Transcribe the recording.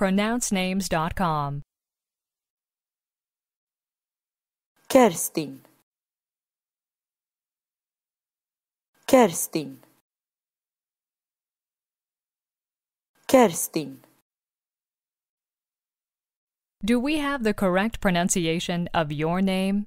pronouncenames.com. Kerstin Kerstin Kerstin Do we have the correct pronunciation of your name?